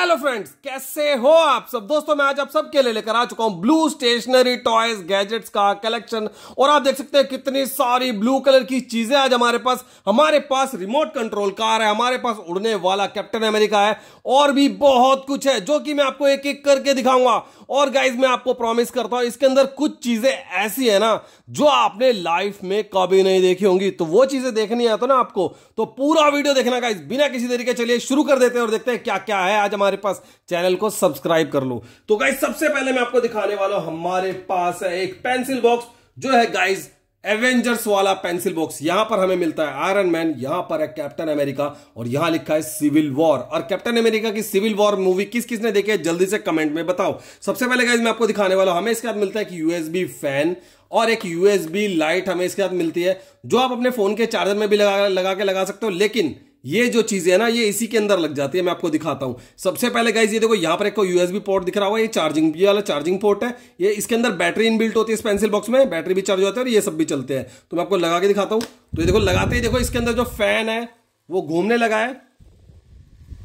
hello friends कैसे हो आप सब दोस्तों मैं आज आप सबके लिए लेकर आ चुका हूं ब्लू स्टेशनरी टॉयज गैजेट्स का कलेक्शन और आप देख सकते हैं कितनी सारी ब्लू कलर की चीजें आज हमारे पास हमारे पास रिमोट कंट्रोल कार है हमारे पास उड़ने वाला कैप्टन अमेरिका है और भी बहुत कुछ है जो कि मैं आपको एक एक करके दिखाऊंगा और गाइज मैं आपको प्रॉमिस करता हूं इसके अंदर कुछ चीजें ऐसी है ना जो आपने लाइफ में कभी नहीं देखी होंगी तो वो चीजें देखनी आता तो ना आपको तो पूरा वीडियो देखना गाइज बिना किसी तरीके चलिए शुरू कर देते हैं और देखते हैं क्या क्या है आज हमारे हमारे पास चैनल को सब्सक्राइब कर लो तो गाइज सबसे पहले मैं आपको दिखाने वाला हूं हमारे पास है एक पेंसिल बॉक्स जो है गाइज एवेंजर्स वाला पेंसिल बॉक्स यहां पर हमें मिलता है आयरन मैन यहां पर है कैप्टन अमेरिका और यहां लिखा है सिविल वॉर और कैप्टन अमेरिका की सिविल वॉर मूवी किस किसने देखी है जल्दी से कमेंट में बताओ सबसे पहले गाइज मैं आपको दिखाने वाला हूं हमें इसके बाद मिलता है कि यूएसबी फैन और एक यूएसबी लाइट हमें इसके साथ मिलती है जो आप अपने फोन के चार्जर में भी लगा लगा के लगा सकते हो लेकिन ये जो चीजें है ना ये इसी के अंदर लग जाती है मैं आपको दिखाता हूं सबसे पहले गाइज ये देखो यहां पर एक यूएसबी पोर्ट दिख रहा हुआ ये चार्जिंग ये वाला चार्जिंग पोर्ट है ये इसके अंदर बैटरी इनबिल्ट होती है इस पेंसिल बॉक्स में बैटरी भी चार्ज होती है और ये सब भी चलते हैं तो मैं आपको लगा के दिखाता हूं तो ये देखो लगाते ही देखो इसके अंदर जो फैन है वो घूमने लगा है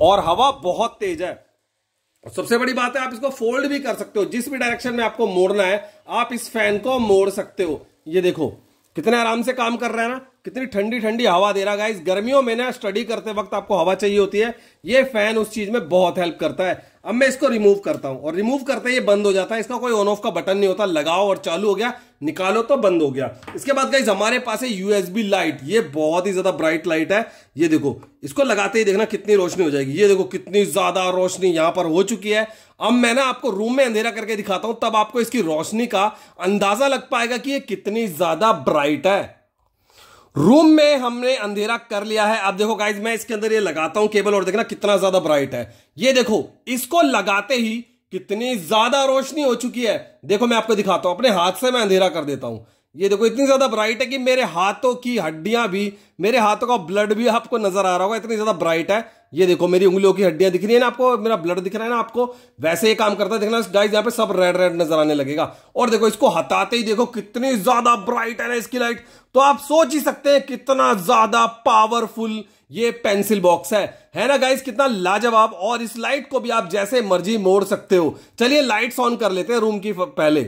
और हवा बहुत तेज है और सबसे बड़ी बात है आप इसको फोल्ड भी कर सकते हो जिस भी डायरेक्शन में आपको मोड़ना है आप इस फैन को मोड़ सकते हो ये देखो कितने आराम से काम कर रहा है ना कितनी ठंडी ठंडी हवा दे रहा है इस गर्मियों में ना स्टडी करते वक्त आपको हवा चाहिए होती है ये फैन उस चीज में बहुत हेल्प करता है अब मैं इसको रिमूव करता हूं और रिमूव करते ये बंद हो जाता है इसका कोई ऑन ऑफ का बटन नहीं होता लगाओ और चालू हो गया निकालो तो बंद हो गया इसके बाद गाइज हमारे पास है यूएसबी लाइट ये बहुत ही ज्यादा ब्राइट लाइट है ये देखो इसको लगाते ही देखना कितनी रोशनी हो जाएगी ये देखो कितनी ज्यादा रोशनी यहां पर हो चुकी है अब मैं ना आपको रूम में अंधेरा करके दिखाता हूं तब आपको इसकी रोशनी का अंदाजा लग पाएगा कि ये कितनी ज्यादा ब्राइट है रूम में हमने अंधेरा कर लिया है अब देखो गाइज मैं इसके अंदर ये लगाता हूं केबल और देखना कितना ज्यादा ब्राइट है ये देखो इसको लगाते ही कितनी ज्यादा रोशनी हो चुकी है देखो मैं आपको दिखाता हूं अपने हाथ से मैं अंधेरा कर देता हूं ये देखो इतनी ज्यादा ब्राइट है कि मेरे हाथों की हड्डियां भी मेरे हाथों का ब्लड भी आपको नजर आ रहा होगा इतनी ज्यादा ब्राइट है ये देखो मेरी उंगलियों की हड्डियां दिख रही है ना आपको मेरा ब्लड दिख रहा है ना आपको वैसे ही काम करता है देखना गाइस यहाँ पे सब रेड रेड नजर आने लगेगा और देखो इसको हटाते ही देखो कितनी ज्यादा ब्राइट है ना इसकी लाइट तो आप सोच ही सकते हैं कितना ज्यादा पावरफुल ये पेंसिल बॉक्स है है ना गाइस कितना लाजवाब और इस लाइट को भी आप जैसे मर्जी मोड़ सकते हो चलिए लाइट्स ऑन कर लेते हैं रूम की पहले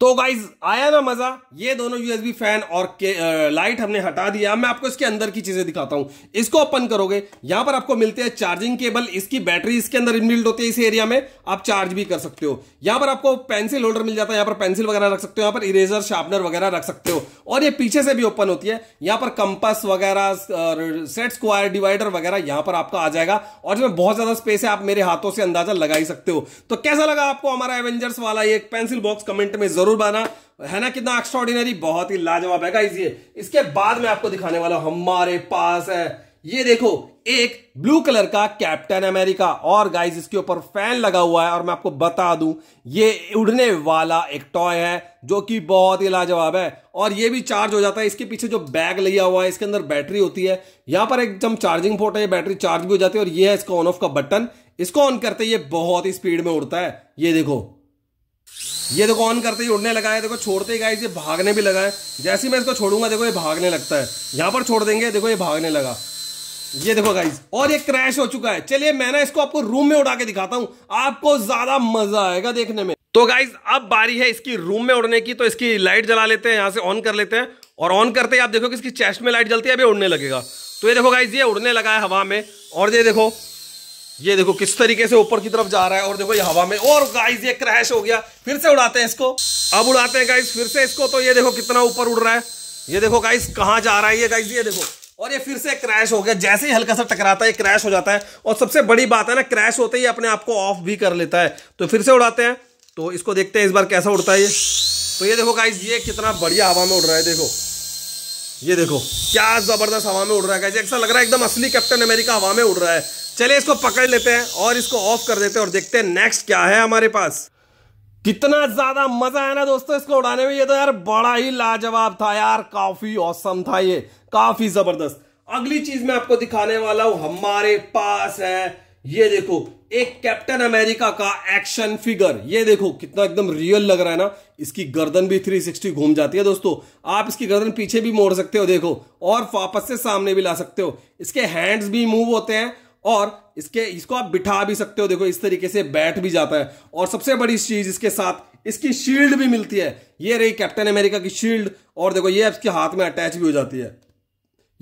तो गाइज आया ना मजा ये दोनों यूएसबी फैन और के, आ, लाइट हमने हटा दिया मैं आपको इसके अंदर की चीजें दिखाता हूं इसको ओपन करोगे यहां पर आपको मिलते हैं चार्जिंग केबल इसकी बैटरी इसके अंदर इनबिल्ड होती है इस एरिया में आप चार्ज भी कर सकते हो यहां पर आपको पेंसिल होल्डर मिल जाता है यहां पर पेंसिल वगैरह रख सकते हो यहां पर इरेजर शार्पनर वगैरह रख सकते हो और ये पीछे से भी ओपन होती है यहां पर कंपस वगैरह सेट स्क्वायर डिवाइडर वगैरह यहां पर आपका आ जाएगा और इसमें बहुत ज्यादा स्पेस है आप मेरे हाथों से अंदाजा लगा ही सकते हो तो कैसा लगा आपको हमारा एवेंजर्स वाला ये पेंसिल बॉक्स कमेंट में जरूर जरूर बना है ना कितना एक्स्ट्रॉर्डिनरी बहुत ही लाजवाब है गाइज ये इसके बाद में आपको दिखाने वाला हमारे पास है ये देखो एक ब्लू कलर का कैप्टन अमेरिका और गाइज इसके ऊपर फैन लगा हुआ है और मैं आपको बता दूं ये उड़ने वाला एक टॉय है जो कि बहुत ही लाजवाब है और ये भी चार्ज हो जाता है इसके पीछे जो बैग लिया हुआ है इसके अंदर बैटरी होती है यहां पर एकदम चार्जिंग पोर्ट है बैटरी चार्ज भी हो जाती है और ये है इसका ऑन ऑफ का बटन इसको ऑन करते ये बहुत ही स्पीड में उड़ता है ये देखो ये देखो ऑन करते ही उड़ने लगा है देखो छोड़ते ही गाइस ये भागने भी लगा है जैसे ही मैं इसको छोड़ूंगा देखो ये भागने लगता है यहाँ पर छोड़ देंगे देखो ये भागने लगा ये देखो गाइस और ये क्रैश हो चुका है चलिए मैं ना इसको आपको रूम में उड़ा के दिखाता हूँ आपको ज्यादा मजा आएगा देखने में तो गाइज अब बारी है इसकी रूम में उड़ने की तो इसकी लाइट जला लेते हैं यहाँ से ऑन कर लेते हैं और ऑन करते ही आप देखो कि इसकी चेस्ट में लाइट जलती है अभी उड़ने लगेगा तो ये देखो गाइज ये उड़ने लगा है हवा में और ये देखो ये देखो किस तरीके से ऊपर की तरफ जा रहा है और देखो ये हवा में और गाइस ये क्रैश हो गया फिर से उड़ाते हैं इसको अब उड़ाते हैं गाइस फिर से इसको तो ये देखो कितना ऊपर उड़ रहा है ये देखो गाइस कहाँ जा रहा है ये गाइस ये देखो और ये फिर से क्रैश हो गया जैसे ही हल्का सा टकराता है क्रैश हो जाता है और सबसे बड़ी बात है ना क्रैश होते ही अपने आप को ऑफ भी कर लेता है तो फिर से उड़ाते हैं तो इसको देखते हैं इस बार कैसा उड़ता है ये तो ये देखो गाइज ये कितना बढ़िया हवा में उड़ रहा है देखो ये देखो क्या जबरदस्त हवा में उड़ रहा है ऐसा लग रहा है एकदम असली कैप्टन अमेरिका हवा में उड़ रहा है चलिए इसको पकड़ लेते हैं और इसको ऑफ कर देते हैं और देखते हैं नेक्स्ट क्या है हमारे पास कितना ज्यादा मजा है ना दोस्तों इसको उड़ाने में ये तो यार बड़ा ही लाजवाब था यार काफी औसम था ये काफी जबरदस्त अगली चीज मैं आपको दिखाने वाला हूं हमारे पास है ये देखो एक कैप्टन अमेरिका का एक्शन फिगर ये देखो कितना एकदम रियल लग रहा है ना इसकी गर्दन भी 360 घूम जाती है दोस्तों आप इसकी गर्दन पीछे भी मोड़ सकते हो देखो और वापस से सामने भी ला सकते हो इसके हैंड्स भी मूव होते हैं और इसके इसको आप बिठा भी सकते हो देखो इस तरीके से बैठ भी जाता है और सबसे बड़ी चीज इसके साथ इसकी शील्ड भी मिलती है ये रही कैप्टन अमेरिका की शील्ड और देखो ये इसके हाथ में अटैच भी हो जाती है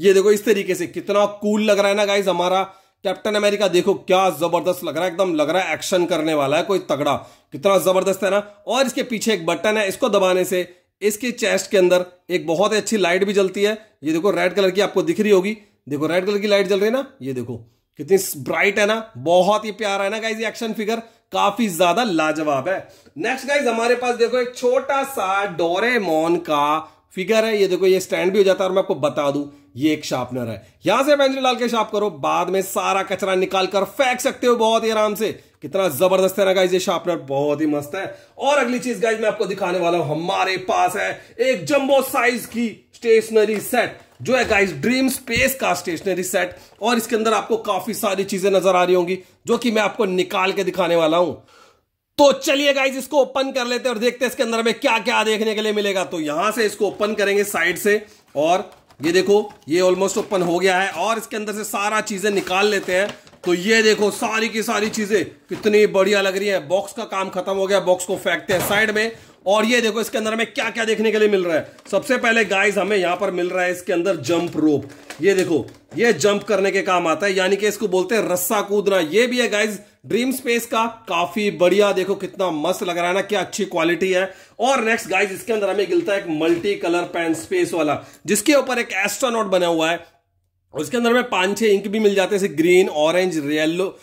ये देखो इस तरीके से कितना कूल लग रहा है ना गाइज हमारा कैप्टन अमेरिका देखो क्या जबरदस्त लग रहा है एकदम लग रहा है एक्शन करने वाला है कोई तगड़ा कितना जबरदस्त है ना और इसके पीछे एक बटन है इसको दबाने से इसके चेस्ट के अंदर एक बहुत ही अच्छी लाइट भी जलती है ये देखो रेड कलर की आपको दिख रही होगी देखो रेड कलर की लाइट जल रही है ना ये देखो कितनी ब्राइट है ना बहुत ही प्यारा है ना गाइज एक्शन फिगर काफी ज्यादा लाजवाब है नेक्स्ट गाइज हमारे पास देखो एक छोटा सा डोरे का फिगर है ये देखो ये स्टैंड भी हो जाता है और मैं आपको बता दू ये एक शार्पनर है यहां से पेंसिल डाल के शार्प करो बाद में सारा कचरा निकाल कर फेंक सकते हो बहुत ही आराम से कितना जबरदस्त है ना गाइज ये शार्पनर बहुत ही मस्त है और अगली चीज गाइज मैं आपको दिखाने वाला हूं हमारे पास है एक जंबो साइज की स्टेशनरी सेट जो है गाइस ड्रीम स्पेस का स्टेशनरी सेट और इसके अंदर आपको काफी सारी चीजें नजर आ रही होंगी जो कि मैं आपको निकाल के दिखाने वाला हूं तो चलिए गाइस इसको ओपन कर लेते हैं और देखते हैं इसके अंदर हमें क्या क्या देखने के लिए मिलेगा तो यहां से इसको ओपन करेंगे साइड से और ये देखो ये ऑलमोस्ट ओपन हो गया है और इसके अंदर से सारा चीजें निकाल लेते हैं तो ये देखो सारी की सारी चीजें कितनी बढ़िया लग रही है बॉक्स का काम खत्म हो गया बॉक्स को फेंकते हैं साइड में और ये देखो इसके अंदर हमें क्या क्या देखने के लिए मिल रहा है सबसे पहले गाइस हमें यहां पर मिल रहा है इसके अंदर जंप रोप ये देखो ये जंप करने के काम आता है यानी कि इसको बोलते हैं रस्सा कूदना ये भी है गाइस ड्रीम स्पेस का काफी बढ़िया देखो कितना मस्त लग रहा है ना क्या अच्छी क्वालिटी है और नेक्स्ट गाइज इसके अंदर हमें गिलता है एक मल्टी कलर पैन स्पेस वाला जिसके ऊपर एक एस्ट्रोनॉट बना हुआ है उसके अंदर में पांच छह इंक भी मिल जाते हैं green orange yellow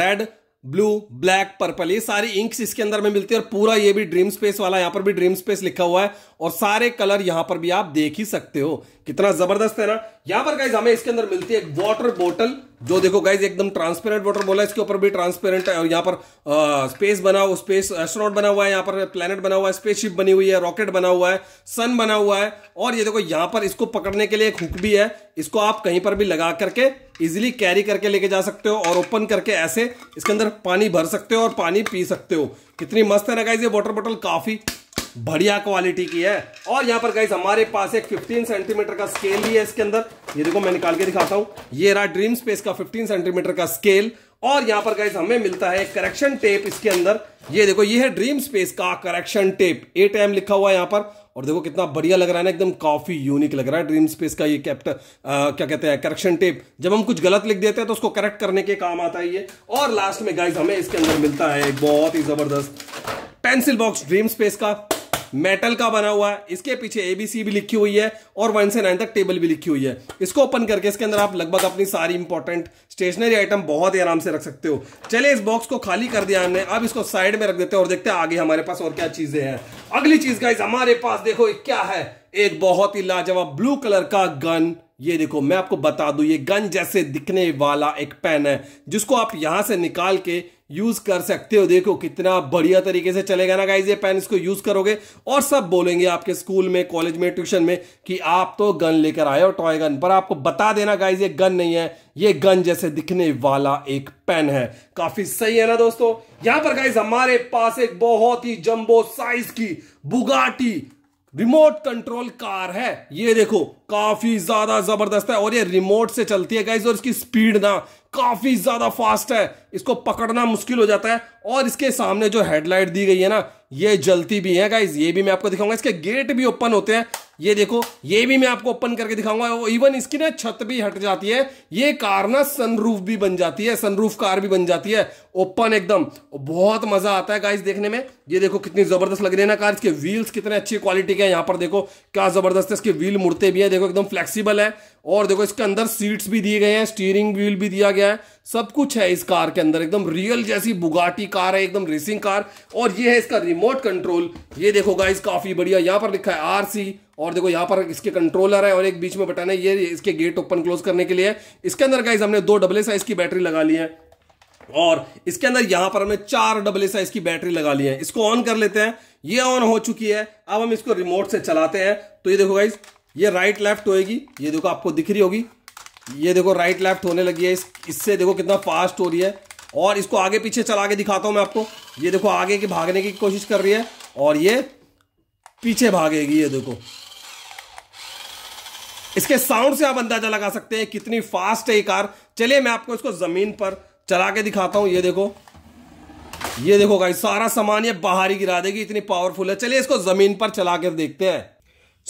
red blue black purple ये सारी इंक्स इसके अंदर में मिलती है और पूरा ये भी ड्रीम स्पेस वाला यहां पर भी ड्रीम स्पेस लिखा हुआ है और सारे कलर यहां पर भी आप देख ही सकते हो कितना जबरदस्त है ना यहां पर गाइज हमें इसके अंदर मिलती है वॉटर वाटर जो देखो गाइज एकदम ट्रांसपेरेंट वॉटर बोला इसके ऊपर भी ट्रांसपेरेंट है और यहाँ पर स्पेस बना हुआ स्पेस एस्ट्रोनॉट बना हुआ है यहाँ पर प्लेनेट बना हुआ है स्पेसशिप बनी हुई है रॉकेट बना हुआ है सन बना हुआ है और ये देखो यहाँ पर इसको पकड़ने के लिए एक हुक भी है इसको आप कहीं पर भी लगा करके इजिली कैरी करके लेके जा सकते हो और ओपन करके ऐसे इसके अंदर पानी भर सकते हो और पानी पी सकते हो कितनी मस्त है ना गाइज ये वॉटर बोटल काफी बढ़िया क्वालिटी की है और यहाँ पर गाइस हमारे पास एक 15 सेंटीमीटर का स्केल भी है इसके अंदर ये देखो मैं निकाल के दिखाता हूँ ये रहा ड्रीम स्पेस का 15 सेंटीमीटर का स्केल और यहाँ पर गाइस हमें मिलता है करेक्शन टेप इसके अंदर ये देखो ये है ड्रीम स्पेस का करेक्शन टेप ए टाइम लिखा हुआ है यहाँ पर और देखो कितना बढ़िया लग रहा है ना एकदम काफी यूनिक लग रहा है ड्रीम स्पेस का ये कैप्टर क्या कहते हैं करेक्शन टेप जब हम कुछ गलत लिख देते हैं तो उसको करेक्ट करने के काम आता है ये और लास्ट में गाइज हमें इसके अंदर मिलता है बहुत ही जबरदस्त पेंसिल बॉक्स ड्रीम स्पेस का मेटल का बना हुआ है इसके पीछे एबीसी भी लिखी हुई है और वन से नाइन तक टेबल भी लिखी हुई है इसको ओपन करके इसके अंदर आप लगभग अपनी सारी इंपॉर्टेंट स्टेशनरी आइटम बहुत ही आराम से रख सकते हो चलिए इस बॉक्स को खाली कर दिया हमने अब इसको साइड में रख देते हैं और देखते हैं आगे हमारे पास और क्या चीजें हैं अगली चीज का हमारे पास देखो क्या है एक बहुत ही लाजवाब ब्लू कलर का गन ये देखो मैं आपको बता दूं ये गन जैसे दिखने वाला एक पेन है जिसको आप यहां से निकाल के यूज कर सकते हो देखो कितना बढ़िया तरीके से चलेगा ना गाइज ये पेन इसको यूज करोगे और सब बोलेंगे आपके स्कूल में कॉलेज में ट्यूशन में कि आप तो गन लेकर आए हो टॉय गन पर आपको बता देना गाइज ये गन नहीं है ये गन जैसे दिखने वाला एक पेन है काफी सही है ना दोस्तों यहां पर गाइज हमारे पास एक बहुत ही जम्बो साइज की बुगाटी रिमोट कंट्रोल कार है ये देखो काफी ज्यादा जबरदस्त है और ये रिमोट से चलती है गाइज और इसकी स्पीड ना काफी ज्यादा फास्ट है इसको पकड़ना मुश्किल हो जाता है और इसके सामने जो हेडलाइट दी गई है ना ये जलती भी है गाइज ये भी मैं आपको दिखाऊंगा इसके गेट भी ओपन होते हैं ये देखो ये भी मैं आपको ओपन करके दिखाऊंगा इवन इसकी ना छत भी हट जाती है ये कार ना सनरूफ भी बन जाती है सनरूफ कार भी बन जाती है ओपन एकदम बहुत मजा आता है गाइस देखने में ये देखो कितनी जबरदस्त लग रही है ना कार इसके व्हील्स कितने अच्छी क्वालिटी के हैं यहाँ पर देखो क्या जबरदस्त है इसके व्हील मुड़ते भी है देखो एकदम फ्लेक्सीबल है और देखो इसके अंदर सीट्स भी दिए गए हैं स्टीयरिंग व्हील भी दिया गया है सब कुछ है इस कार के अंदर एकदम रियल जैसी बुगाटी कार है एकदम रेसिंग कार और ये है इसका रिमोट कंट्रोल ये देखो गाइस काफी बढ़िया यहाँ पर लिखा है आरसी और देखो यहाँ पर इसके कंट्रोलर है और एक बीच में बटन है ये इसके गेट ओपन क्लोज करने के लिए इसके अंदर गाइज हमने दो डबल साइज की बैटरी लगा ली है और इसके अंदर यहां पर हमने चार डबल साइज की बैटरी लगा ली है इसको ऑन कर लेते हैं ये ऑन हो चुकी है अब हम इसको रिमोट से चलाते हैं तो ये देखो गाइज ये राइट लेफ्ट होएगी ये देखो आपको दिख रही होगी ये देखो राइट लेफ्ट होने लगी है इस इससे देखो कितना फास्ट हो रही है और इसको आगे पीछे चला के दिखाता हूं मैं आपको ये देखो आगे की भागने की कोशिश कर रही है और ये पीछे भागेगी ये देखो इसके साउंड से आप अंदाजा लगा सकते हैं कितनी फास्ट है ये कार चलिए मैं आपको इसको ज़मीन पर चला के दिखाता हूं ये देखो ये देखो गाई सारा सामान ये बाहर ही गिरा देगी इतनी पावरफुल है चलिए इसको ज़मीन पर चला के देखते हैं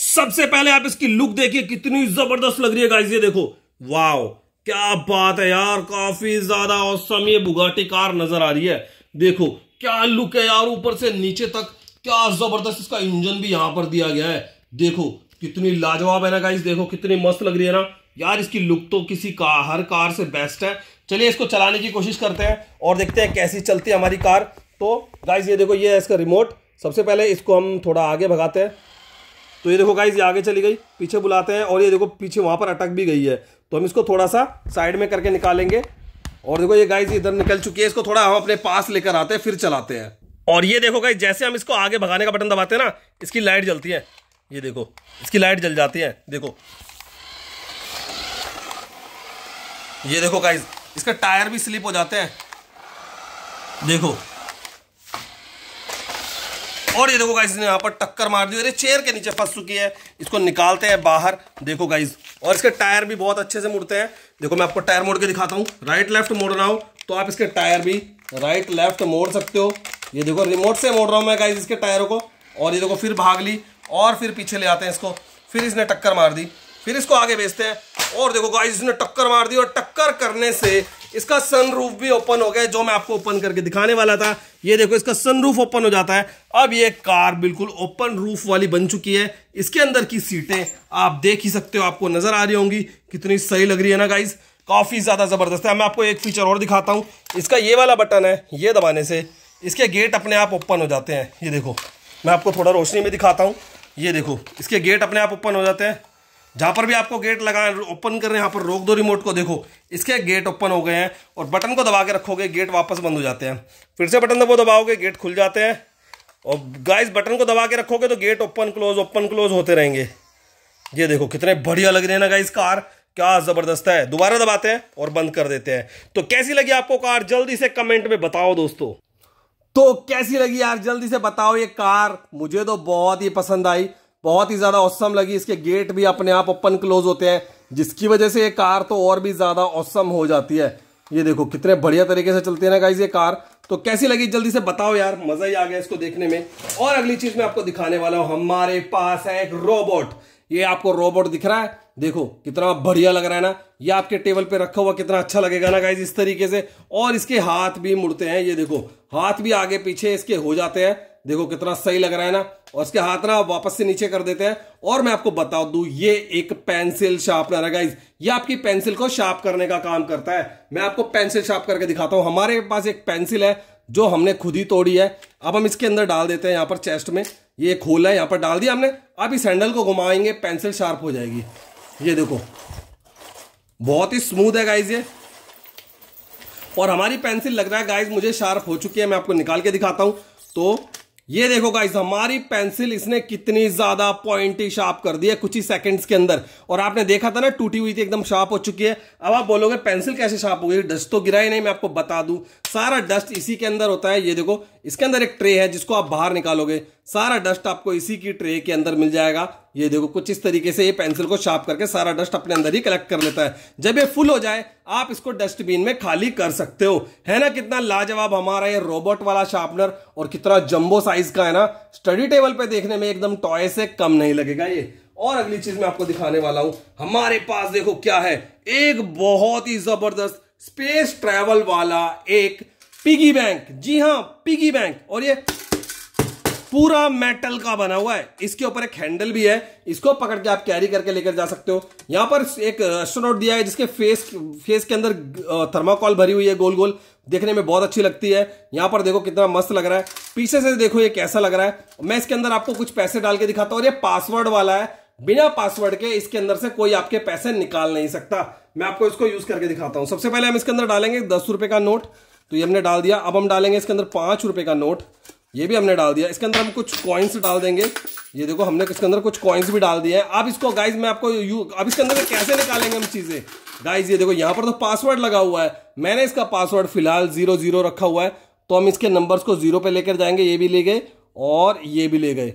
सबसे पहले आप इसकी लुक देखिए कितनी जबरदस्त लग रही है गाइस ये देखो वाओ क्या बात है यार काफी ज्यादा औसम ये बुगाटी कार नजर आ रही है देखो क्या लुक है यार ऊपर से नीचे तक क्या जबरदस्त इसका इंजन भी यहां पर दिया गया है देखो कितनी लाजवाब है ना गाइस देखो कितनी मस्त लग रही है ना यार इसकी लुक तो किसी का हर कार से बेस्ट है चलिए इसको चलाने की कोशिश करते हैं और देखते हैं कैसी चलती है हमारी कार तो गाइस ये देखो ये है इसका रिमोट सबसे पहले इसको हम थोड़ा आगे भगाते हैं तो ये देखो गाइज ये आगे चली गई पीछे बुलाते हैं और ये देखो पीछे वहाँ पर अटक भी गई है तो हम इसको थोड़ा सा साइड में करके निकालेंगे और देखो ये गाइज इधर निकल चुकी है इसको थोड़ा हम अपने पास लेकर आते हैं फिर चलाते हैं और ये देखो गाइज जैसे हम इसको आगे भगाने का बटन दबाते हैं ना इसकी लाइट जलती है ये देखो इसकी लाइट जल जाती है देखो ये देखो गाइज इसका टायर भी स्लिप हो जाते हैं देखो और ये देखो गाइज ने यहाँ पर टक्कर मार दी और ये चेयर के नीचे फंस चुकी है इसको निकालते हैं बाहर देखो गाइज और इसके टायर भी बहुत अच्छे से मुड़ते हैं देखो मैं आपको टायर मोड़ के दिखाता हूँ राइट लेफ्ट मोड़ रहा हूँ तो आप इसके टायर भी राइट लेफ्ट मोड़ सकते हो ये देखो रिमोट से मोड़ रहा हूँ मैं गाइज इसके टायरों को और ये देखो फिर भाग ली और फिर पीछे ले आते हैं इसको फिर इसने टक्कर मार दी फिर इसको आगे भेजते हैं और देखो गाइस इसने टक्कर मार दी और टक्कर करने से इसका सनरूफ भी ओपन हो गया जो मैं आपको ओपन करके दिखाने वाला था ये देखो इसका सनरूफ ओपन हो जाता है अब ये कार बिल्कुल ओपन रूफ वाली बन चुकी है इसके अंदर की सीटें आप देख ही सकते हो आपको नजर आ रही होंगी कितनी सही लग रही है ना गाइज काफ़ी ज़्यादा ज़बरदस्त है मैं आपको एक फीचर और दिखाता हूँ इसका ये वाला बटन है ये दबाने से इसके गेट अपने आप ओपन हो जाते हैं ये देखो मैं आपको थोड़ा रोशनी में दिखाता हूँ ये देखो इसके गेट अपने आप ओपन हो जाते हैं जहाँ पर भी आपको गेट लगा ओपन कर रहे हैं यहाँ पर रोक दो रिमोट को देखो इसके गेट ओपन हो गए हैं और बटन को दबा के रखोगे गेट वापस बंद हो जाते हैं फिर से बटन दबो दबाओगे गेट खुल जाते हैं और गाइस बटन को दबा के रखोगे तो gate open close open close होते रहेंगे ये देखो कितने बढ़िया लग रहे हैं ना गाइस कार क्या ज़बरदस्त है दोबारा दबाते हैं और बंद कर देते हैं तो कैसी लगी आपको कार जल्दी से कमेंट में बताओ दोस्तों तो कैसी लगी यार जल्दी से बताओ ये कार मुझे तो बहुत ही पसंद आई बहुत ही ज़्यादा औसम लगी इसके गेट भी अपने आप ओपन क्लोज होते हैं जिसकी वजह से ये कार तो और भी ज़्यादा औसम हो जाती है ये देखो कितने बढ़िया तरीके से चलती है ना गाइज ये कार तो कैसी लगी जल्दी से बताओ यार मज़ा ही आ गया इसको देखने में और अगली चीज़ मैं आपको दिखाने वाला हूँ हमारे पास है एक रोबोट ये आपको रोबोट दिख रहा है देखो कितना बढ़िया लग रहा है ना ये आपके टेबल पे रखा हुआ कितना अच्छा लगेगा ना गाइज इस तरीके से और इसके हाथ भी मुड़ते हैं ये देखो हाथ भी आगे पीछे इसके हो जाते हैं देखो कितना सही लग रहा है ना और उसके हाथ ना आप वापस से नीचे कर देते हैं और मैं आपको बता दूं ये एक पेंसिल शार्पनर है गाइज ये आपकी पेंसिल को शार्प करने का काम करता है मैं आपको पेंसिल शार्प करके दिखाता हूं हमारे पास एक पेंसिल है जो हमने खुद ही तोड़ी है अब हम इसके अंदर डाल देते हैं यहां पर चेस्ट में ये खोला है यहाँ पर डाल दिया हमने अब इस हैंडल को घुमाएंगे पेंसिल शार्प हो जाएगी ये देखो बहुत ही स्मूथ है गाइज ये और हमारी पेंसिल लग रहा है गाइज मुझे शार्प हो चुकी है मैं आपको निकाल के दिखाता हूं तो ये देखो गाइज हमारी पेंसिल इसने कितनी ज्यादा पॉइंटी शार्प कर दी है कुछ ही सेकंड्स के अंदर और आपने देखा था ना टूटी हुई थी एकदम शार्प हो चुकी है अब आप बोलोगे पेंसिल कैसे शार्प हो गई डस्ट तो गिरा ही नहीं मैं आपको बता दूं सारा डस्ट इसी के अंदर होता है ये देखो इसके अंदर एक ट्रे है जिसको आप बाहर निकालोगे सारा डस्ट आपको इसी की ट्रे के अंदर मिल जाएगा ये देखो कुछ इस तरीके से ये पेंसिल को शार्प करके सारा डस्ट अपने अंदर ही कलेक्ट कर लेता है जब ये फुल हो जाए आप इसको डस्टबिन में खाली कर सकते हो है ना कितना लाजवाब हमारा ये रोबोट वाला शार्पनर और कितना जंबो साइज का है ना स्टडी टेबल पे देखने में एकदम टॉय से कम नहीं लगेगा ये और अगली चीज मैं आपको दिखाने वाला हूं हमारे पास देखो क्या है एक बहुत ही जबरदस्त स्पेस ट्रेवल वाला एक पिगी बैंक जी हाँ पिगी बैंक और ये पूरा मेटल का बना हुआ है इसके ऊपर एक हैंडल भी है इसको पकड़ के आप कैरी करके लेकर जा सकते हो यहां पर एक एस्ट्रोनॉट दिया है जिसके फेस फेस के अंदर थर्माकोल भरी हुई है गोल गोल देखने में बहुत अच्छी लगती है यहां पर देखो कितना मस्त लग रहा है पीछे से देखो ये कैसा लग रहा है मैं इसके अंदर आपको कुछ पैसे डाल के दिखाता हूं और ये पासवर्ड वाला है बिना पासवर्ड के इसके अंदर से कोई आपके पैसे निकाल नहीं सकता मैं आपको इसको यूज करके दिखाता हूं सबसे पहले हम इसके अंदर डालेंगे दस रुपए का नोट तो ये हमने डाल दिया अब हम डालेंगे इसके अंदर पांच रुपए का नोट ये भी हमने डाल दिया इसके अंदर हम कुछ कॉइन्स डाल देंगे ये देखो हमने इसके अंदर कुछ कॉइन्स भी डाल दिए हैं अब इसको गाइज मैं आपको यू अब इसके अंदर कैसे निकालेंगे हम चीज़ें गाइज ये देखो यहाँ पर तो पासवर्ड लगा हुआ है मैंने इसका पासवर्ड फिलहाल जीरो जीरो रखा हुआ है तो हम इसके नंबर्स को जीरो पे लेकर जाएंगे ये भी ले गए और ये भी ले गए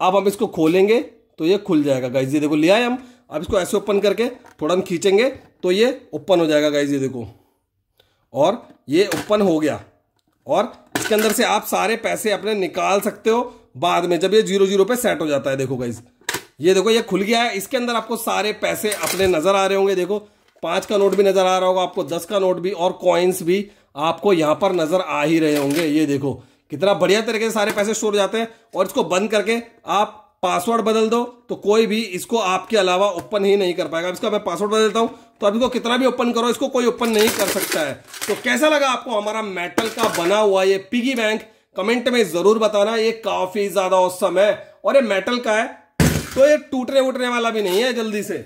अब हम इसको खोलेंगे तो ये खुल जाएगा गाइज ये देखो ले आए हम अब इसको ऐसे ओपन करके थोड़ा हम खींचेंगे तो ये ओपन हो जाएगा गाइज ये देखो और ये ओपन हो गया और इसके अंदर से आप सारे पैसे अपने निकाल सकते हो बाद में जब ये जीरो जीरो पे सेट हो जाता है देखो गाइज ये देखो ये खुल गया है इसके अंदर आपको सारे पैसे अपने नजर आ रहे होंगे देखो पांच का नोट भी नजर आ रहा होगा आपको दस का नोट भी और कॉइन्स भी आपको यहां पर नजर आ ही रहे होंगे ये देखो कितना बढ़िया तरीके से सारे पैसे स्टोर जाते हैं और इसको बंद करके आप पासवर्ड बदल दो तो कोई भी इसको आपके अलावा ओपन ही नहीं कर पाएगा इसका मैं पासवर्ड बदलता हूं तो अभी को कितना भी ओपन करो इसको कोई ओपन नहीं कर सकता है तो कैसा लगा आपको हमारा मेटल का बना हुआ ये पिगी बैंक कमेंट में जरूर बताना ये काफी ज्यादा औसम है और ये मेटल का है तो ये टूटने उठने वाला भी नहीं है जल्दी से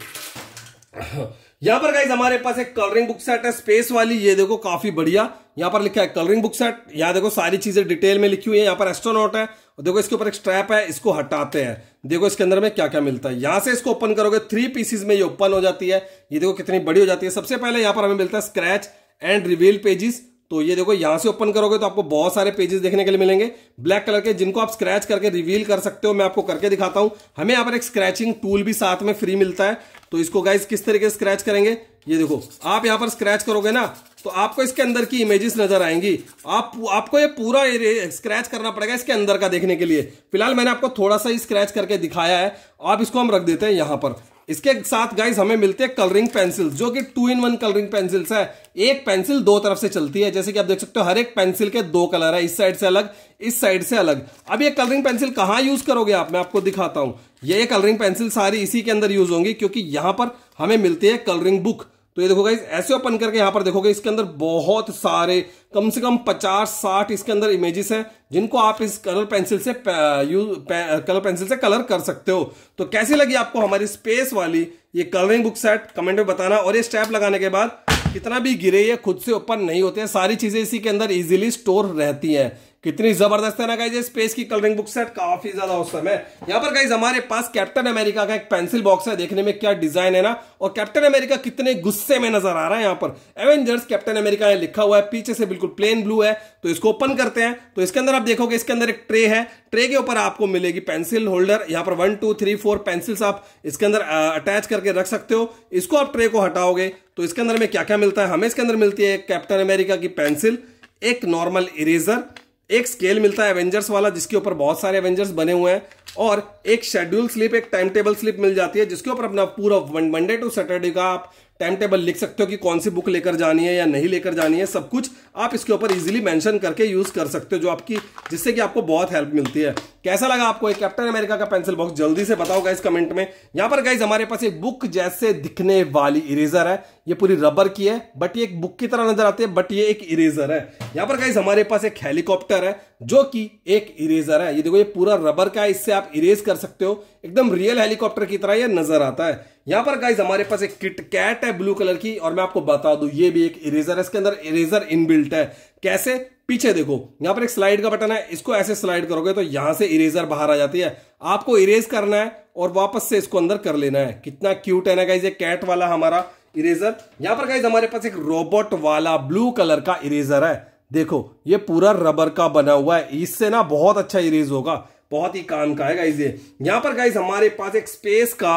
यहां पर गाइज हमारे पास एक कलरिंग बुक सेट है स्पेस वाली ये देखो काफी बढ़िया यहां पर लिखा है कलरिंग बुक सेट यहां देखो सारी चीजें डिटेल में लिखी हुई है यहां पर एस्ट्रोनॉट है और देखो इसके ऊपर एक स्ट्रैप है इसको हटाते हैं देखो इसके अंदर में क्या क्या मिलता है यहां से इसको ओपन करोगे थ्री पीसीज में ये ओपन हो जाती है ये देखो कितनी बड़ी हो जाती है सबसे पहले यहां पर हमें मिलता है स्क्रैच एंड रिवील पेजेस तो ये देखो यहाँ से ओपन करोगे तो आपको बहुत सारे पेजेस देखने के लिए मिलेंगे ब्लैक कलर के जिनको आप स्क्रैच करके रिवील कर सकते हो मैं आपको करके दिखाता हूं हमें यहाँ पर एक स्क्रैचिंग टूल भी साथ में फ्री मिलता है तो इसको गाइज किस तरीके से स्क्रैच करेंगे ये देखो आप यहाँ पर स्क्रैच करोगे ना तो आपको इसके अंदर की इमेजेस नजर आएंगी आप आपको ये पूरा स्क्रैच करना पड़ेगा इसके अंदर का देखने के लिए फिलहाल मैंने आपको थोड़ा सा ही स्क्रैच करके दिखाया है आप इसको हम रख देते हैं यहाँ पर इसके साथ गाइज हमें मिलते हैं कलरिंग पेंसिल्स जो कि two in one colouring pencils है एक पेंसिल दो तरफ से चलती है जैसे कि आप देख सकते हो हर एक पेंसिल के दो कलर है इस साइड से अलग इस साइड से अलग अब ये कलरिंग पेंसिल कहां यूज करोगे आप मैं आपको दिखाता हूं ये कलरिंग पेंसिल सारी इसी के अंदर यूज होंगी क्योंकि यहां पर हमें मिलती है कलरिंग बुक तो ये देखो गाइज ऐसे ओपन करके यहां पर देखोगे इसके अंदर बहुत सारे कम से कम 50 60 इसके अंदर इमेजेस हैं जिनको आप इस कलर पेंसिल से यू पे, कलर पेंसिल से कलर कर सकते हो तो कैसी लगी आपको हमारी स्पेस वाली ये कलरिंग बुक सेट कमेंट में बताना और ये स्टैप लगाने के बाद कितना भी गिरे ये खुद से ओपन नहीं होते हैं सारी चीजें इसी के अंदर इजिली स्टोर रहती हैं कितनी जबरदस्त है ना गाइज स्पेस की कलरिंग बुक सेट काफी ज्यादा औसम है यहाँ पर गाइज हमारे पास कैप्टन अमेरिका का एक पेंसिल बॉक्स है देखने में क्या डिजाइन है ना और कैप्टन अमेरिका कितने गुस्से में नजर आ रहा है यहाँ पर एवेंजर्स कैप्टन अमेरिका है लिखा हुआ है पीछे से बिल्कुल प्लेन ब्लू है तो इसको ओपन करते हैं तो इसके अंदर आप देखोगे इसके अंदर एक ट्रे है ट्रे के ऊपर आपको मिलेगी पेंसिल होल्डर यहाँ पर one two three four pencils आप इसके अंदर अटैच करके रख सकते हो इसको आप ट्रे को हटाओगे तो इसके अंदर में क्या क्या मिलता है हमें इसके अंदर मिलती है कैप्टन अमेरिका की पेंसिल एक नॉर्मल इरेजर एक स्केल मिलता है एवेंजर्स वाला जिसके ऊपर बहुत सारे एवेंजर्स बने हुए हैं और एक शेड्यूल स्लिप एक टाइम टेबल स्लिप मिल जाती है जिसके ऊपर अपना पूरा मंडे टू सैटरडे का आप टाइम टेबल लिख सकते हो कि कौन सी बुक लेकर जानी है या नहीं लेकर जानी है सब कुछ आप इसके ऊपर इजीली मेंशन करके यूज कर सकते हो जो आपकी जिससे कि आपको बहुत हेल्प मिलती है कैसा लगा आपको एक कैप्टन अमेरिका का पेंसिल बॉक्स जल्दी से बताओ गाइज कमेंट में यहां पर गाइज हमारे पास एक बुक जैसे दिखने वाली इरेजर है ये पूरी रबर की है बट ये एक बुक की तरह नजर आती है बट ये एक इरेजर है यहां पर गाइज हमारे पास एक हेलीकॉप्टर है जो कि एक इरेजर है ये देखो ये पूरा रबर का है इससे आप इरेज कर सकते हो एकदम रियल हेलीकॉप्टर की तरह ये नजर आता है यहां पर गाइज हमारे पास एक किट कैट है ब्लू कलर की और मैं आपको बता दू ये भी एक इरेजर है इसके अंदर इरेजर इनबिल्ट है कैसे पीछे देखो यहां पर एक स्लाइड का बटन है इसको ऐसे स्लाइड करोगे तो यहां से इरेजर बाहर आ जाती है आपको इरेज करना है और वापस से इसको अंदर कर लेना है कितना क्यूट है ना गाइज ये कैट वाला हमारा इरेजर यहां पर गाइज हमारे पास एक रोबोट वाला ब्लू कलर का इरेजर है देखो ये पूरा रबर का बना हुआ है इससे ना बहुत अच्छा इरेज होगा बहुत ही काम का है गाइज ये यहां पर गाइज हमारे पास एक स्पेस का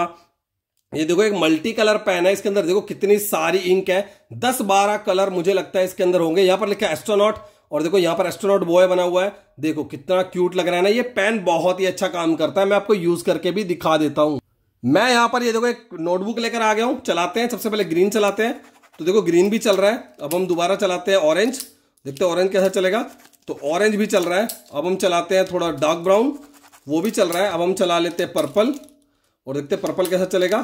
ये देखो एक मल्टी कलर पेन है इसके अंदर देखो कितनी सारी इंक है दस बारह कलर मुझे लगता है इसके अंदर होंगे यहां पर लिखा एस्ट्रोनॉट और देखो यहाँ पर एस्ट्रोनॉट बॉय बना हुआ है देखो कितना क्यूट लग रहा है ना ये पेन बहुत ही अच्छा काम करता है मैं आपको यूज करके भी दिखा देता हूं मैं यहां पर ये देखो एक नोटबुक लेकर आ गया हूँ चलाते हैं सबसे पहले ग्रीन चलाते हैं तो देखो ग्रीन भी चल रहा है अब हम दोबारा चलाते हैं ऑरेंज देखते ऑरेंज कैसा चलेगा तो ऑरेंज भी चल रहा है अब हम चलाते हैं थोड़ा डार्क ब्राउन वो भी चल रहा है अब हम चला लेते हैं पर्पल और देखते हैं पर्पल कैसा चलेगा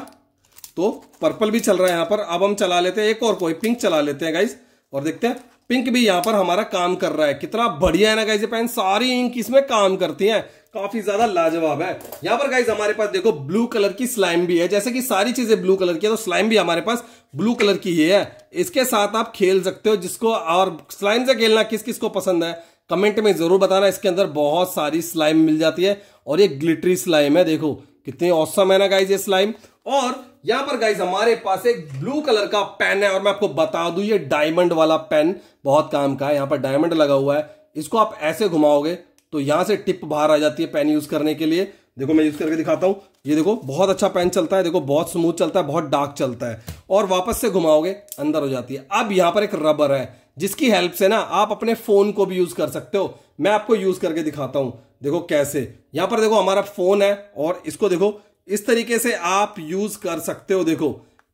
तो पर्पल भी चल रहा है यहाँ पर अब हम चला लेते हैं एक और कोई पिंक चला लेते हैं गाइज और देखते हैं पिंक भी यहाँ पर हमारा काम कर रहा है कितना बढ़िया है ना गाइज ये पेन सारी इंक इसमें काम करती हैं काफी ज्यादा लाजवाब है यहाँ पर गाइज हमारे पास देखो ब्लू कलर की स्लाइम भी है जैसे कि सारी चीजें ब्लू कलर की है तो स्लाइम भी हमारे पास ब्लू कलर की ही है इसके साथ आप खेल सकते हो जिसको और स्लाइम से खेलना किस किस को पसंद है कमेंट में जरूर बताना इसके अंदर बहुत सारी स्लाइम मिल जाती है और ये ग्लिटरी स्लाइम है देखो कितनी औसम है ना गाइज ये स्लाइम और यहां पर गाइज हमारे पास एक ब्लू कलर का पेन है और मैं आपको बता दू ये डायमंड वाला पेन बहुत काम का है यहां पर डायमंड लगा हुआ है इसको आप ऐसे घुमाओगे तो यहां से टिप बाहर आ जाती है पेन यूज करने के लिए देखो मैं यूज़ करके दिखाता हूं ये देखो बहुत अच्छा पेन चलता है देखो बहुत स्मूथ चलता है बहुत डार्क चलता है और वापस से घुमाओगे अंदर हो जाती है अब यहां पर एक रबर है जिसकी हेल्प से ना आप अपने फ़ोन को भी यूज़ कर सकते हो मैं आपको यूज़ करके दिखाता हूं देखो कैसे यहां पर देखो हमारा फ़ोन है और इसको देखो इस तरीके से आप यूज़ कर सकते हो देखो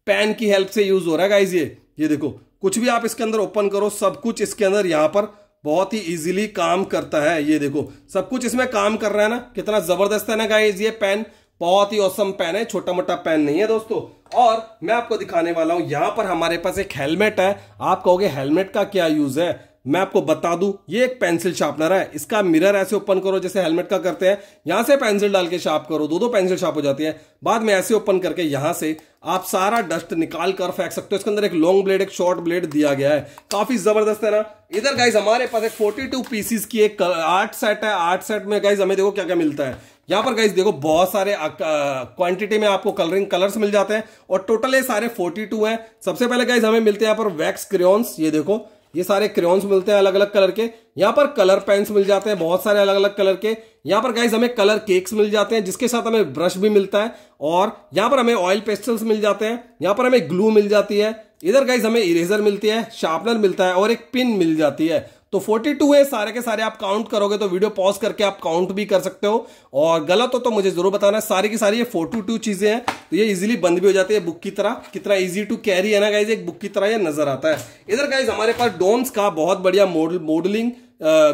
पेन की हेल्प से यूज़ हो रहा है गाइज ये ये देखो कुछ भी आप इसके अंदर ओपन करो सब कुछ इसके अंदर यहां पर बहुत ही इजीली काम करता है ये देखो सब कुछ इसमें काम कर रहा है ना कितना जबरदस्त है ना गाइज ये पेन बहुत ही औसम पेन है छोटा मोटा पेन नहीं है दोस्तों और मैं आपको दिखाने वाला हूं यहां पर हमारे पास एक हेलमेट है आप कहोगे हेलमेट का क्या यूज है मैं आपको बता दूं ये एक पेंसिल शार्पनर है इसका मिरर ऐसे ओपन करो जैसे हेलमेट का करते हैं यहां से पेंसिल डाल के शार्प करो दो दो पेंसिल शार्प हो जाती है बाद में ऐसे ओपन करके यहां से आप सारा डस्ट निकाल कर फेंक सकते हो इसके अंदर एक लॉन्ग ब्लेड एक शॉर्ट ब्लेड दिया गया है काफी जबरदस्त है ना इधर गाइज हमारे पास एक फोर्टी पीसीस की एक आर्ट सेट है आर्ट सेट में गाइज हमें देखो क्या क्या मिलता है यहां पर गाइज देखो बहुत सारे क्वांटिटी में आपको कलरिंग कलर्स मिल जाते हैं और टोटल ये सारे 42 हैं सबसे पहले गाइज हमें मिलते हैं यहाँ पर वैक्स क्रियोन्स ये देखो ये सारे क्रेन्स मिलते हैं अलग अलग कलर के यहाँ पर कलर पेन्स मिल जाते हैं बहुत सारे अलग अलग कलर के यहाँ पर गाइज हमें कलर केक्स मिल जाते हैं जिसके साथ हमें ब्रश भी मिलता है और यहाँ पर हमें ऑयल पेस्टल्स मिल जाते हैं यहाँ पर हमें ग्लू मिल जाती है इधर गाइज हमें इरेजर मिलती है शार्पनर मिलता है और एक पिन मिल जाती है तो 42 है सारे के सारे आप काउंट करोगे तो वीडियो पॉज करके आप काउंट भी कर सकते हो और गलत हो तो मुझे जरूर बताना है सारी की सारी ये 42 चीजें हैं तो ये इजीली बंद भी हो जाती है बुक की तरह कितना इजी टू कैरी है ना गाइज एक बुक की तरह ये नजर आता है इधर गाइज हमारे पास डोन्स का बहुत बढ़िया मॉडलिंग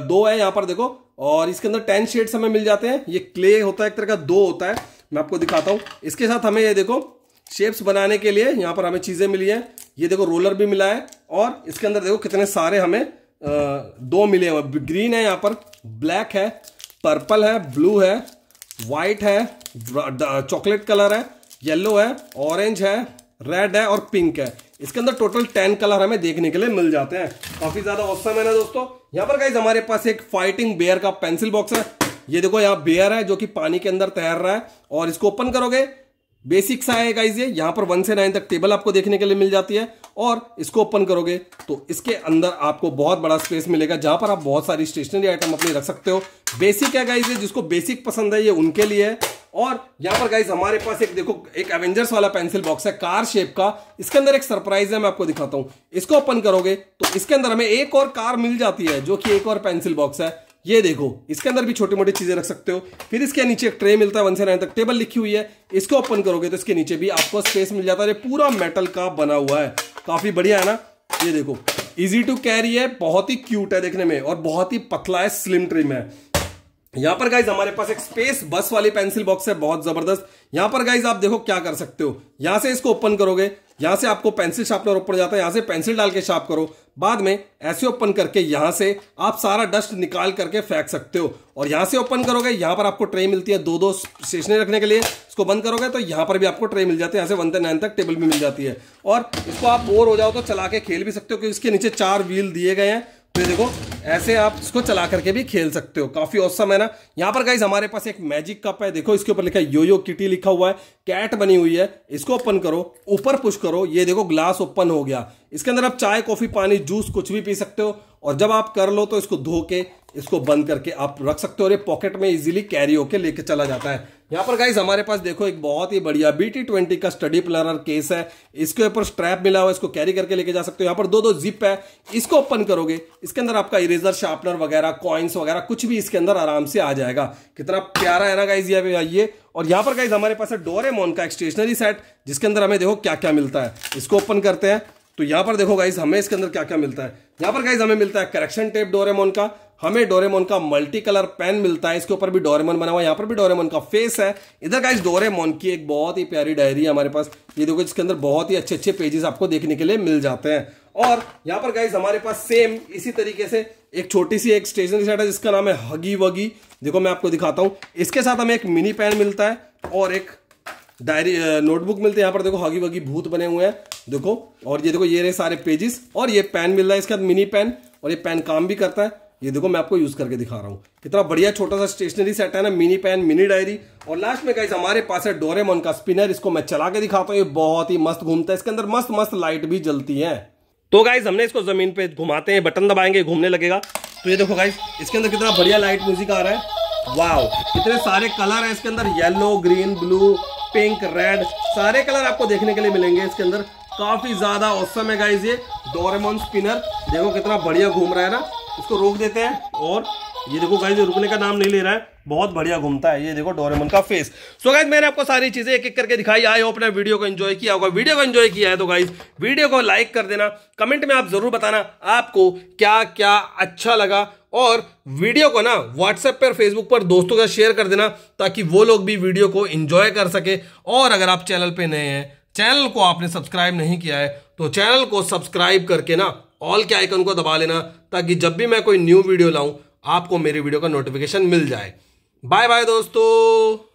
दो है यहाँ पर देखो और इसके अंदर टेन शेड्स हमें मिल जाते हैं ये क्ले होता है एक तरह का दो होता है मैं आपको दिखाता हूँ इसके साथ हमें ये देखो शेप्स बनाने के लिए यहाँ पर हमें चीज़ें मिली हैं ये देखो रोलर भी मिला है और इसके अंदर देखो कितने सारे हमें दो मिले हुए ग्रीन है यहाँ पर ब्लैक है पर्पल है ब्लू है वाइट है चॉकलेट कलर है येलो है ऑरेंज है रेड है और पिंक है इसके अंदर टोटल टेन कलर हमें देखने के लिए मिल जाते हैं काफी ज्यादा ऑप्शन है ना दोस्तों यहाँ पर गाइज हमारे पास एक फाइटिंग बेयर का पेंसिल बॉक्स है ये देखो यहाँ बेयर है जो कि पानी के अंदर तैर रहा है और इसको ओपन करोगे बेसिक सा है गाइज ये यहाँ पर वन से नाइन तक टेबल आपको देखने के लिए मिल जाती है और इसको ओपन करोगे तो इसके अंदर आपको बहुत बड़ा स्पेस मिलेगा जहां पर आप बहुत सारी स्टेशनरी आइटम अपनी रख सकते हो बेसिक है गाइज ये जिसको बेसिक पसंद है ये उनके लिए है और यहाँ पर गाइज हमारे पास एक देखो एक एवेंजर्स वाला पेंसिल बॉक्स है कार शेप का इसके अंदर एक सरप्राइज है मैं आपको दिखाता हूँ इसको ओपन करोगे तो इसके अंदर हमें एक और कार मिल जाती है जो कि एक और पेंसिल बॉक्स है ये देखो इसके अंदर भी छोटी मोटी चीजें रख सकते हो फिर इसके नीचे एक ट्रे मिलता है वन से नाइन तक टेबल लिखी हुई है इसको ओपन करोगे तो इसके नीचे भी आपको स्पेस मिल जाता है पूरा मेटल का बना हुआ है काफी बढ़िया है ना ये देखो इजी टू कैरी है बहुत ही क्यूट है देखने में और बहुत ही पतला है स्लिम ट्रिम है यहां पर गाइज हमारे पास एक स्पेस बस वाली पेंसिल बॉक्स है बहुत जबरदस्त यहां पर गाइज आप देखो क्या कर सकते हो यहां से इसको ओपन करोगे यहां से आपको पेंसिल शार्पनर ऊपर जाता है यहां से पेंसिल डाल के शार्प करो बाद में ऐसे ओपन करके यहां से आप सारा डस्ट निकाल करके फेंक सकते हो और यहां से ओपन करोगे यहां पर आपको ट्रे मिलती है दो दो स्टेशनरी रखने के लिए इसको बंद करोगे तो यहां पर भी आपको ट्रे मिल जाती है यहां से वन से नाइन तक टेबल भी मिल जाती है और इसको आप बोर हो जाओ तो चला के खेल भी सकते हो क्योंकि इसके नीचे चार व्हील दिए गए हैं तो ये देखो ऐसे आप इसको चला करके भी खेल सकते हो काफी औसम है ना यहाँ पर गाइज हमारे पास एक मैजिक कप है देखो इसके ऊपर लिखा है यो यो किटी लिखा हुआ है कैट बनी हुई है इसको ओपन करो ऊपर पुश करो ये देखो ग्लास ओपन हो गया इसके अंदर आप चाय कॉफी पानी जूस कुछ भी पी सकते हो और जब आप कर लो तो इसको धो के इसको बंद करके आप रख सकते हो और ये पॉकेट में इजीली कैरी होके लेके चला जाता है यहाँ पर गाइज हमारे पास देखो एक बहुत ही बढ़िया बी टी ट्वेंटी का स्टडी प्लानर केस है इसके ऊपर स्ट्रैप मिला हुआ है इसको कैरी करके लेके जा सकते हो यहाँ पर दो दो जिप है इसको ओपन करोगे इसके अंदर आपका इरेजर शार्पनर वगैरह कॉइन्स वगैरह कुछ भी इसके अंदर आराम से आ जाएगा कितना प्यारा है ना गाइज ये आइए और यहाँ पर गाइज हमारे पास है डोरेमोन का एक स्टेशनरी सेट जिसके अंदर हमें देखो क्या क्या मिलता है इसको ओपन करते हैं तो यहाँ पर देखो गाइज हमें इसके अंदर क्या क्या मिलता है यहाँ पर गाइज हमें मिलता है करेक्शन टेप डोरेमोन का हमें डोरेमोन का मल्टी कलर पेन मिलता है इसके ऊपर भी डोरेमोन बना हुआ यहाँ पर भी डोरेमोन का फेस है इधर का इस डोरेमोन की एक बहुत ही प्यारी डायरी है हमारे पास ये देखो जिसके अंदर बहुत ही अच्छे अच्छे पेजेस आपको देखने के लिए मिल जाते हैं और यहाँ पर गाइज हमारे पास सेम इसी तरीके से एक छोटी सी एक स्टेशनरी सेट है जिसका नाम है हगी वगी देखो मैं आपको दिखाता हूँ इसके साथ हमें एक मिनी पेन मिलता है और एक डायरी नोटबुक मिलती है यहाँ पर देखो हगी वगी भूत बने हुए हैं देखो और ये देखो ये रहे सारे पेजेस और ये पेन मिल रहा है इसके बाद मिनी पेन और ये पेन काम भी करता है ये देखो मैं आपको यूज करके दिखा रहा हूँ कितना बढ़िया छोटा सा स्टेशनरी सेट है ना मिनी पेन मिनी डायरी और लास्ट में कहीं हमारे पास है डोरेमोन का स्पिनर इसको मैं चला के दिखाता हूँ ये बहुत ही मस्त घूमता है इसके अंदर मस्त मस्त लाइट भी जलती है तो गाइज हमने इसको जमीन पे घुमाते हैं बटन दबाएंगे घूमने लगेगा तो ये देखो गाइज इसके अंदर कितना बढ़िया लाइट म्यूजिक आ रहा है वाओ कितने सारे कलर है इसके अंदर yellow green blue pink red सारे कलर आपको देखने के लिए मिलेंगे इसके अंदर काफी ज्यादा औसम है गाइज ये डोरेमोन स्पिनर देखो कितना बढ़िया घूम रहा है ना इसको रोक देते हैं और ये देखो गाइज रुकने का नाम नहीं ले रहा है बहुत बढ़िया घूमता है ये देखो डोरेमन का फेस सो गाइज मैंने आपको सारी चीजें एक एक करके दिखाई आई हो अपने वीडियो को एंजॉय किया होगा वीडियो को एंजॉय किया है तो गाइज वीडियो को लाइक कर देना कमेंट में आप जरूर बताना आपको क्या क्या अच्छा लगा और वीडियो को ना व्हाट्सएप पर फेसबुक पर दोस्तों के शेयर कर देना ताकि वो लोग भी वीडियो को इंजॉय कर सके और अगर आप चैनल पर नए हैं चैनल को आपने सब्सक्राइब नहीं किया है तो चैनल को सब्सक्राइब करके ना ऑल के आइकन को दबा लेना ताकि जब भी मैं कोई न्यू वीडियो लाऊं आपको मेरी वीडियो का नोटिफिकेशन मिल जाए बाय बाय दोस्तों